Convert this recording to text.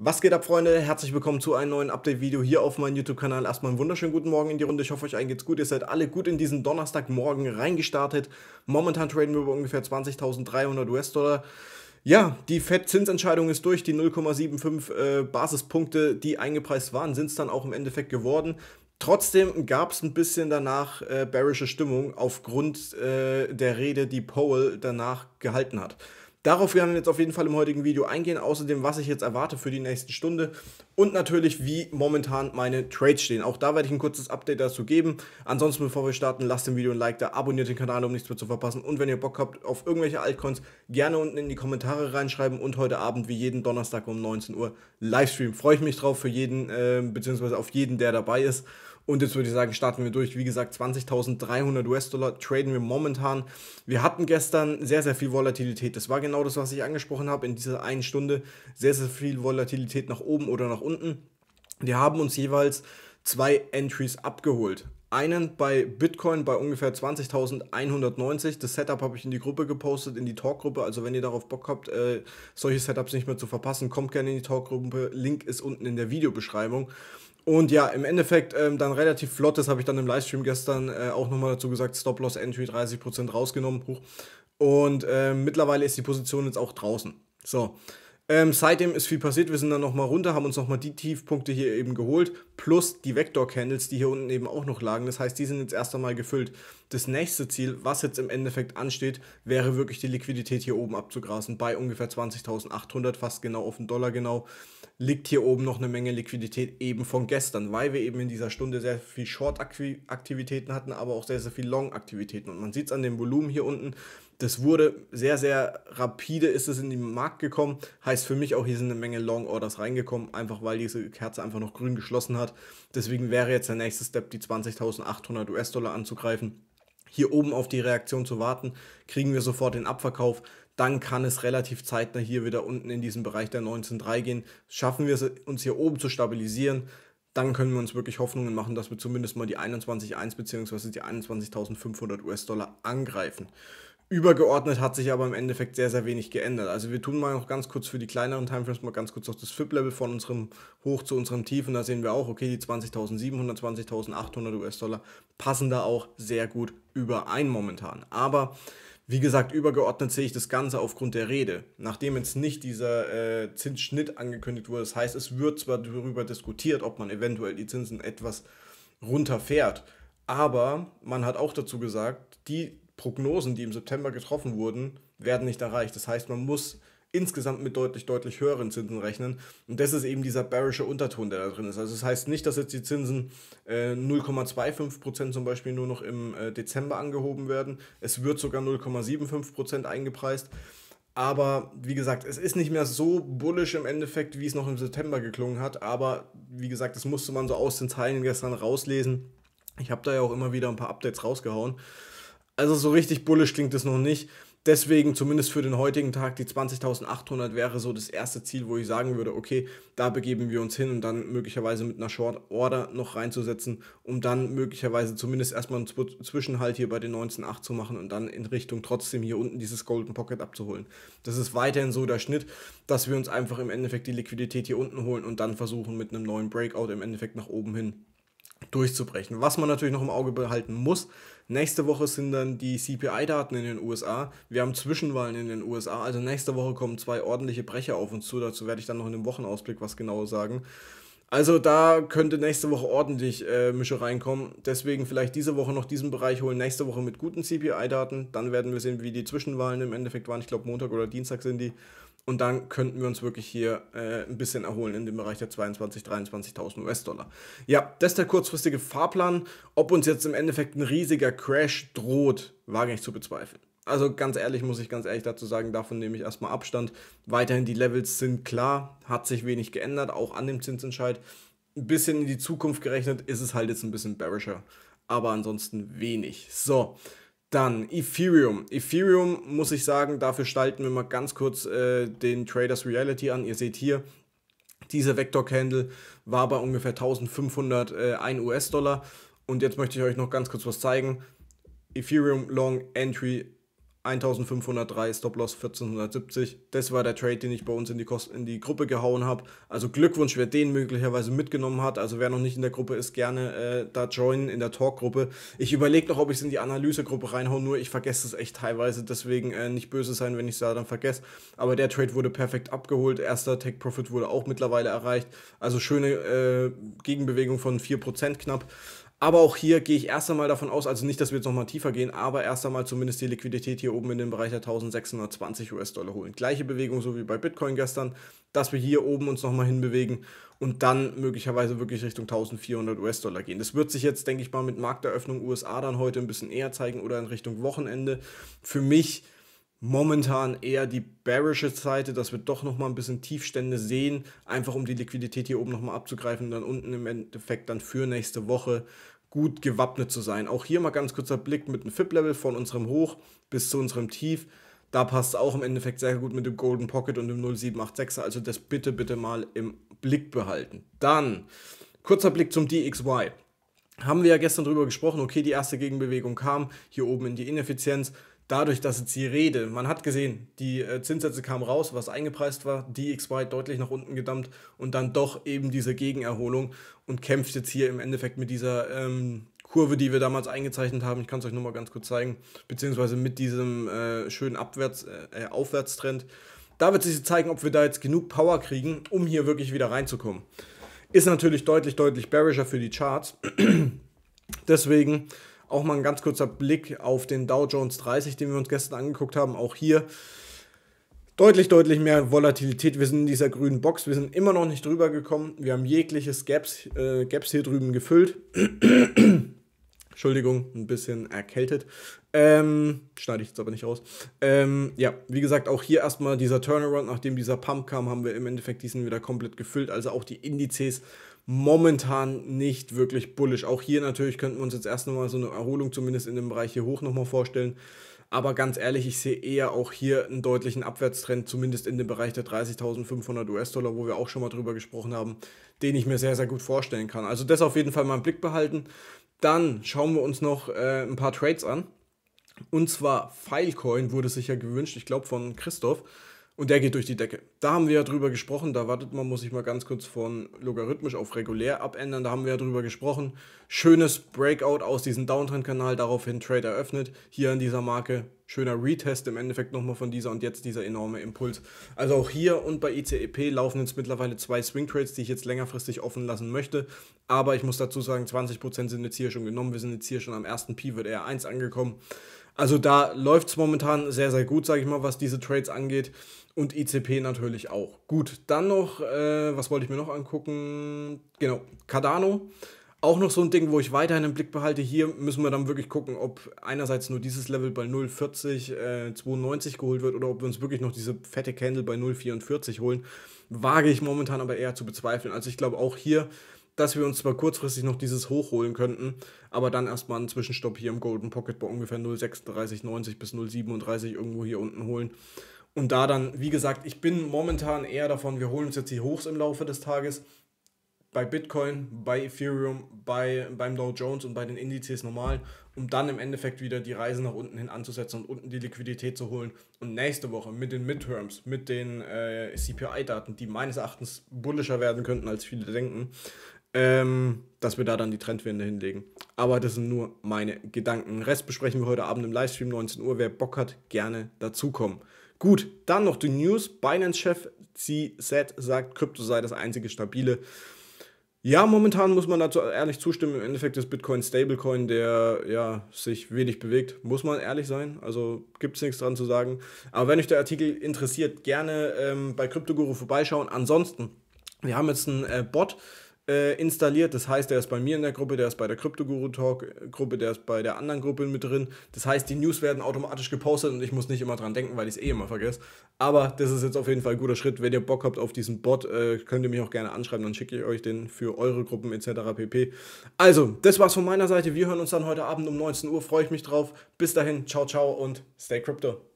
Was geht ab, Freunde? Herzlich willkommen zu einem neuen Update-Video hier auf meinem YouTube-Kanal. Erstmal einen wunderschönen guten Morgen in die Runde. Ich hoffe, euch allen geht's gut. Ihr seid alle gut in diesen Donnerstagmorgen reingestartet. Momentan traden wir über ungefähr 20.300 US-Dollar. Ja, die FED-Zinsentscheidung ist durch. Die 0,75 äh, Basispunkte, die eingepreist waren, sind es dann auch im Endeffekt geworden. Trotzdem gab es ein bisschen danach äh, bearische Stimmung aufgrund äh, der Rede, die Powell danach gehalten hat. Darauf werden wir jetzt auf jeden Fall im heutigen Video eingehen, außerdem was ich jetzt erwarte für die nächste Stunde und natürlich wie momentan meine Trades stehen. Auch da werde ich ein kurzes Update dazu geben. Ansonsten bevor wir starten, lasst dem Video ein Like da, abonniert den Kanal, um nichts mehr zu verpassen und wenn ihr Bock habt auf irgendwelche Altcoins, gerne unten in die Kommentare reinschreiben und heute Abend wie jeden Donnerstag um 19 Uhr Livestream. Freue ich mich drauf für jeden äh, bzw. auf jeden, der dabei ist. Und jetzt würde ich sagen, starten wir durch. Wie gesagt, 20.300 US-Dollar traden wir momentan. Wir hatten gestern sehr, sehr viel Volatilität. Das war genau das, was ich angesprochen habe in dieser einen Stunde. Sehr, sehr viel Volatilität nach oben oder nach unten. Wir haben uns jeweils zwei Entries abgeholt einen bei Bitcoin bei ungefähr 20.190. Das Setup habe ich in die Gruppe gepostet, in die Talkgruppe. Also wenn ihr darauf Bock habt, äh, solche Setups nicht mehr zu verpassen, kommt gerne in die Talkgruppe. Link ist unten in der Videobeschreibung. Und ja, im Endeffekt ähm, dann relativ flott, das habe ich dann im Livestream gestern äh, auch nochmal dazu gesagt, Stop-Loss-Entry 30% rausgenommen. Hoch. Und äh, mittlerweile ist die Position jetzt auch draußen. So, ähm, seitdem ist viel passiert. Wir sind dann nochmal runter, haben uns nochmal die Tiefpunkte hier eben geholt, plus die Vector-Candles, die hier unten eben auch noch lagen. Das heißt, die sind jetzt erst einmal gefüllt. Das nächste Ziel, was jetzt im Endeffekt ansteht, wäre wirklich die Liquidität hier oben abzugrasen. Bei ungefähr 20.800, fast genau auf den Dollar genau, liegt hier oben noch eine Menge Liquidität eben von gestern, weil wir eben in dieser Stunde sehr viel Short-Aktivitäten hatten, aber auch sehr, sehr viel Long-Aktivitäten. Und man sieht es an dem Volumen hier unten, das wurde sehr, sehr rapide ist es in den Markt gekommen. Heißt für mich auch, hier sind eine Menge Long Orders reingekommen, einfach weil diese Kerze einfach noch grün geschlossen hat. Deswegen wäre jetzt der nächste Step, die 20.800 US-Dollar anzugreifen. Hier oben auf die Reaktion zu warten, kriegen wir sofort den Abverkauf dann kann es relativ zeitnah hier wieder unten in diesen Bereich der 19.3 gehen. Schaffen wir es, uns hier oben zu stabilisieren, dann können wir uns wirklich Hoffnungen machen, dass wir zumindest mal die 21.1 bzw. die 21.500 US-Dollar angreifen. Übergeordnet hat sich aber im Endeffekt sehr, sehr wenig geändert. Also wir tun mal noch ganz kurz für die kleineren Timeframes mal ganz kurz noch das FIP-Level von unserem Hoch zu unserem Tief und da sehen wir auch, okay, die 20.700, 20.800 US-Dollar passen da auch sehr gut überein momentan. Aber wie gesagt, übergeordnet sehe ich das Ganze aufgrund der Rede. Nachdem jetzt nicht dieser äh, Zinsschnitt angekündigt wurde, das heißt, es wird zwar darüber diskutiert, ob man eventuell die Zinsen etwas runterfährt, aber man hat auch dazu gesagt, die Prognosen, die im September getroffen wurden, werden nicht erreicht. Das heißt, man muss insgesamt mit deutlich, deutlich höheren Zinsen rechnen. Und das ist eben dieser bearische Unterton, der da drin ist. Also das heißt nicht, dass jetzt die Zinsen äh, 0,25% zum Beispiel nur noch im äh, Dezember angehoben werden. Es wird sogar 0,75% eingepreist. Aber wie gesagt, es ist nicht mehr so bullisch im Endeffekt, wie es noch im September geklungen hat. Aber wie gesagt, das musste man so aus den Zeilen gestern rauslesen. Ich habe da ja auch immer wieder ein paar Updates rausgehauen. Also so richtig bullisch klingt es noch nicht. Deswegen zumindest für den heutigen Tag die 20.800 wäre so das erste Ziel, wo ich sagen würde, okay, da begeben wir uns hin und dann möglicherweise mit einer Short Order noch reinzusetzen, um dann möglicherweise zumindest erstmal einen Zwischenhalt hier bei den 19.8 zu machen und dann in Richtung trotzdem hier unten dieses Golden Pocket abzuholen. Das ist weiterhin so der Schnitt, dass wir uns einfach im Endeffekt die Liquidität hier unten holen und dann versuchen mit einem neuen Breakout im Endeffekt nach oben hin durchzubrechen. Was man natürlich noch im Auge behalten muss, nächste Woche sind dann die CPI-Daten in den USA. Wir haben Zwischenwahlen in den USA, also nächste Woche kommen zwei ordentliche Brecher auf uns zu. Dazu werde ich dann noch in dem Wochenausblick was genau sagen. Also da könnte nächste Woche ordentlich äh, Mische reinkommen. Deswegen vielleicht diese Woche noch diesen Bereich holen, nächste Woche mit guten CPI-Daten. Dann werden wir sehen, wie die Zwischenwahlen im Endeffekt waren. Ich glaube, Montag oder Dienstag sind die. Und dann könnten wir uns wirklich hier äh, ein bisschen erholen in dem Bereich der 22.000, 23.000 US-Dollar. Ja, das ist der kurzfristige Fahrplan. Ob uns jetzt im Endeffekt ein riesiger Crash droht, wage ich zu bezweifeln. Also ganz ehrlich, muss ich ganz ehrlich dazu sagen, davon nehme ich erstmal Abstand. Weiterhin die Levels sind klar, hat sich wenig geändert, auch an dem Zinsentscheid. Ein bisschen in die Zukunft gerechnet ist es halt jetzt ein bisschen bearischer, aber ansonsten wenig. So, dann Ethereum. Ethereum muss ich sagen, dafür schalten wir mal ganz kurz äh, den Traders Reality an. Ihr seht hier, dieser Vector Candle war bei ungefähr 1501 äh, US-Dollar. Und jetzt möchte ich euch noch ganz kurz was zeigen. Ethereum Long Entry 1503, Stop-Loss 1470. Das war der Trade, den ich bei uns in die, Kost in die Gruppe gehauen habe. Also Glückwunsch, wer den möglicherweise mitgenommen hat. Also wer noch nicht in der Gruppe ist, gerne äh, da joinen in der Talk-Gruppe. Ich überlege noch, ob ich es in die Analyse-Gruppe reinhaue, nur ich vergesse es echt teilweise. Deswegen äh, nicht böse sein, wenn ich es da dann vergesse. Aber der Trade wurde perfekt abgeholt. Erster Tech-Profit wurde auch mittlerweile erreicht. Also schöne äh, Gegenbewegung von 4% knapp. Aber auch hier gehe ich erst einmal davon aus, also nicht, dass wir jetzt nochmal tiefer gehen, aber erst einmal zumindest die Liquidität hier oben in den Bereich der 1620 US-Dollar holen. Gleiche Bewegung so wie bei Bitcoin gestern, dass wir hier oben uns nochmal hinbewegen und dann möglicherweise wirklich Richtung 1400 US-Dollar gehen. Das wird sich jetzt, denke ich mal, mit Markteröffnung USA dann heute ein bisschen eher zeigen oder in Richtung Wochenende. Für mich momentan eher die bearische Seite, dass wir doch nochmal ein bisschen Tiefstände sehen, einfach um die Liquidität hier oben nochmal abzugreifen und dann unten im Endeffekt dann für nächste Woche gut gewappnet zu sein. Auch hier mal ganz kurzer Blick mit einem FIP-Level von unserem Hoch bis zu unserem Tief. Da passt auch im Endeffekt sehr gut mit dem Golden Pocket und dem 0786er. Also das bitte, bitte mal im Blick behalten. Dann kurzer Blick zum DXY. Haben wir ja gestern drüber gesprochen, okay, die erste Gegenbewegung kam hier oben in die Ineffizienz dadurch, dass jetzt die rede, man hat gesehen, die äh, Zinssätze kamen raus, was eingepreist war, DXY deutlich nach unten gedammt und dann doch eben diese Gegenerholung und kämpft jetzt hier im Endeffekt mit dieser ähm, Kurve, die wir damals eingezeichnet haben. Ich kann es euch nur mal ganz kurz zeigen, beziehungsweise mit diesem äh, schönen Abwärts, äh, äh, Aufwärtstrend. Da wird sich zeigen, ob wir da jetzt genug Power kriegen, um hier wirklich wieder reinzukommen. Ist natürlich deutlich, deutlich bearischer für die Charts. Deswegen auch mal ein ganz kurzer Blick auf den Dow Jones 30, den wir uns gestern angeguckt haben. Auch hier deutlich, deutlich mehr Volatilität. Wir sind in dieser grünen Box. Wir sind immer noch nicht drüber gekommen. Wir haben jegliches Gaps, äh, Gaps hier drüben gefüllt. Entschuldigung, ein bisschen erkältet. Ähm, schneide ich jetzt aber nicht raus. Ähm, ja, wie gesagt, auch hier erstmal dieser Turnaround, nachdem dieser Pump kam, haben wir im Endeffekt diesen wieder komplett gefüllt. Also auch die Indizes momentan nicht wirklich bullisch. Auch hier natürlich könnten wir uns jetzt erst nochmal so eine Erholung zumindest in dem Bereich hier hoch nochmal vorstellen. Aber ganz ehrlich, ich sehe eher auch hier einen deutlichen Abwärtstrend, zumindest in dem Bereich der 30.500 US-Dollar, wo wir auch schon mal drüber gesprochen haben, den ich mir sehr, sehr gut vorstellen kann. Also das auf jeden Fall mal im Blick behalten. Dann schauen wir uns noch äh, ein paar Trades an. Und zwar Filecoin wurde sicher gewünscht, ich glaube von Christoph. Und der geht durch die Decke. Da haben wir ja drüber gesprochen, da wartet man, muss ich mal ganz kurz von logarithmisch auf regulär abändern. Da haben wir ja drüber gesprochen. Schönes Breakout aus diesem Downtrend-Kanal, daraufhin Trade eröffnet. Hier an dieser Marke schöner Retest im Endeffekt nochmal von dieser und jetzt dieser enorme Impuls. Also auch hier und bei ICEP laufen jetzt mittlerweile zwei Swing Trades, die ich jetzt längerfristig offen lassen möchte. Aber ich muss dazu sagen, 20% sind jetzt hier schon genommen. Wir sind jetzt hier schon am ersten Pivot R1 angekommen. Also da läuft es momentan sehr, sehr gut, sage ich mal, was diese Trades angeht. Und ICP natürlich auch. Gut, dann noch, äh, was wollte ich mir noch angucken? Genau, Cardano. Auch noch so ein Ding, wo ich weiterhin im Blick behalte. Hier müssen wir dann wirklich gucken, ob einerseits nur dieses Level bei 0,40, äh, 92 geholt wird oder ob wir uns wirklich noch diese fette Candle bei 0,44 holen. Wage ich momentan aber eher zu bezweifeln. Also ich glaube auch hier, dass wir uns zwar kurzfristig noch dieses hochholen könnten, aber dann erstmal einen Zwischenstopp hier im Golden Pocket bei ungefähr 0,36,90 bis 0,37 irgendwo hier unten holen. Und da dann, wie gesagt, ich bin momentan eher davon, wir holen uns jetzt die Hochs im Laufe des Tages. Bei Bitcoin, bei Ethereum, bei, beim Dow Jones und bei den Indizes normal, um dann im Endeffekt wieder die Reise nach unten hin anzusetzen und unten die Liquidität zu holen. Und nächste Woche mit den Midterms, mit den äh, CPI-Daten, die meines Erachtens bullischer werden könnten, als viele denken, ähm, dass wir da dann die Trendwende hinlegen. Aber das sind nur meine Gedanken. Den Rest besprechen wir heute Abend im Livestream 19 Uhr. Wer Bock hat, gerne dazukommen. Gut, dann noch die News. Binance-Chef CZ sagt, Krypto sei das einzige stabile. Ja, momentan muss man dazu ehrlich zustimmen. Im Endeffekt ist Bitcoin Stablecoin, der ja sich wenig bewegt. Muss man ehrlich sein. Also gibt es nichts dran zu sagen. Aber wenn euch der Artikel interessiert, gerne ähm, bei CryptoGuru vorbeischauen. Ansonsten, wir haben jetzt einen äh, Bot äh, installiert. Das heißt, der ist bei mir in der Gruppe, der ist bei der Krypto-Guru-Talk-Gruppe, äh, der ist bei der anderen Gruppe mit drin. Das heißt, die News werden automatisch gepostet und ich muss nicht immer dran denken, weil ich es eh immer vergesse. Aber das ist jetzt auf jeden Fall ein guter Schritt. Wenn ihr Bock habt auf diesen Bot, äh, könnt ihr mich auch gerne anschreiben, dann schicke ich euch den für eure Gruppen etc. pp. Also, das war's von meiner Seite. Wir hören uns dann heute Abend um 19 Uhr. Freue ich mich drauf. Bis dahin, ciao, ciao und stay crypto.